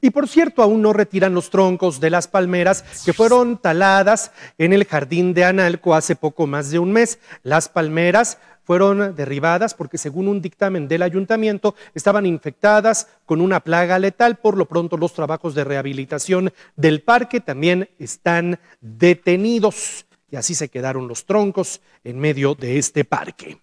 Y por cierto, aún no retiran los troncos de las palmeras que fueron taladas en el jardín de Analco hace poco más de un mes. Las palmeras fueron derribadas porque según un dictamen del ayuntamiento estaban infectadas con una plaga letal. Por lo pronto los trabajos de rehabilitación del parque también están detenidos. Y así se quedaron los troncos en medio de este parque.